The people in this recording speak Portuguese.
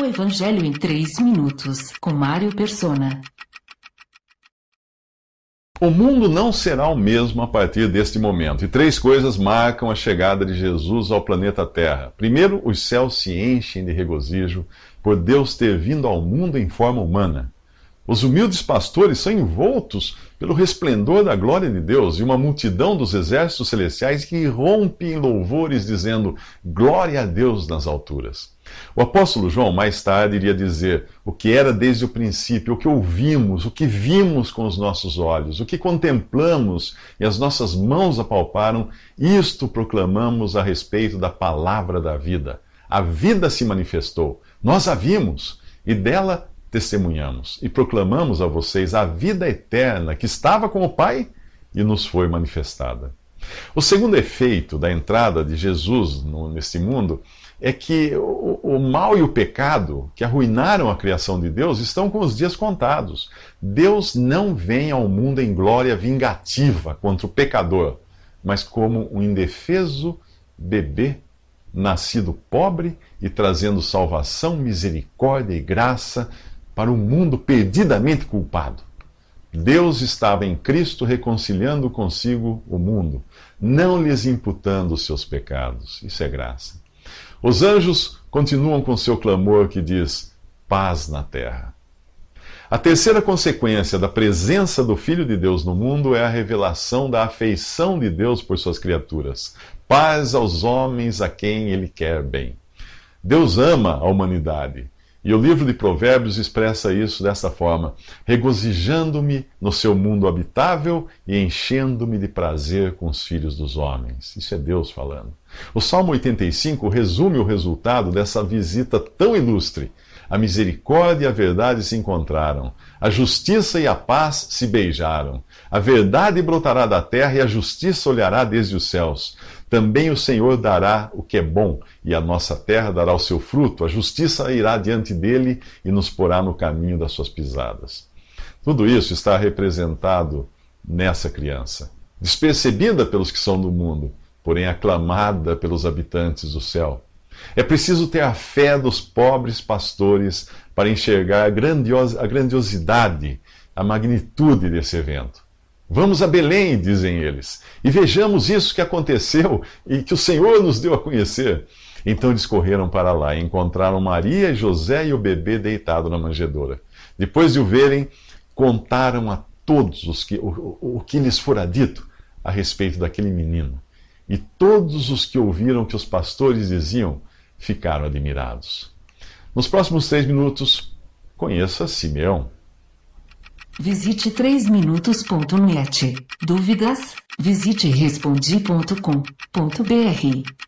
O Evangelho em 3 minutos, com Mário Persona. O mundo não será o mesmo a partir deste momento, e três coisas marcam a chegada de Jesus ao planeta Terra. Primeiro, os céus se enchem de regozijo por Deus ter vindo ao mundo em forma humana. Os humildes pastores são envoltos pelo resplendor da glória de Deus e uma multidão dos exércitos celestiais que irrompe em louvores, dizendo: Glória a Deus nas alturas. O apóstolo João, mais tarde, iria dizer o que era desde o princípio, o que ouvimos, o que vimos com os nossos olhos, o que contemplamos e as nossas mãos apalparam, isto proclamamos a respeito da palavra da vida. A vida se manifestou, nós a vimos e dela testemunhamos e proclamamos a vocês a vida eterna que estava com o Pai e nos foi manifestada. O segundo efeito da entrada de Jesus no, mundo é que o, o, mal e o pecado que arruinaram a criação de Deus estão com os dias contados. Deus não vem ao mundo em glória vingativa contra o pecador, mas como um indefeso bebê nascido pobre e trazendo salvação, misericórdia e graça para o um mundo perdidamente culpado. Deus estava em Cristo reconciliando consigo o mundo, não lhes imputando os seus pecados. Isso é graça. Os anjos continuam com seu clamor que diz: paz na terra. A terceira consequência da presença do Filho de Deus no mundo é a revelação da afeição de Deus por suas criaturas. Paz aos homens a quem ele quer bem. Deus ama a humanidade e o livro de Provérbios expressa isso dessa forma: regozijando-me no seu mundo habitável e enchendo-me de prazer com os filhos dos homens. Isso é Deus falando. O Salmo 85 resume o resultado dessa visita tão ilustre. A misericórdia e a verdade se encontraram, a justiça e a paz se beijaram. A verdade brotará da terra e a justiça olhará desde os céus. Também o Senhor dará o que é bom, e a nossa terra dará o seu fruto. A justiça irá diante dele e nos porá no caminho das suas pisadas. Tudo isso está representado nessa criança, despercebida pelos que são do mundo, porém aclamada pelos habitantes do céu. É preciso ter a fé dos pobres pastores para enxergar a, grandiosidade, a magnitude desse evento. Vamos a Belém, dizem eles, e vejamos isso que aconteceu e que o Senhor nos deu a conhecer. Então discorreram para lá e encontraram Maria, José e o bebê deitado na manjedoura. Depois de o verem, contaram a todos os que, o, o que lhes fora dito a respeito daquele menino. E todos os que ouviram o que os pastores diziam ficaram admirados. Nos próximos três minutos, conheça Simeão. Visite 3minutos.net. Dúvidas? Visite respondi.com.br.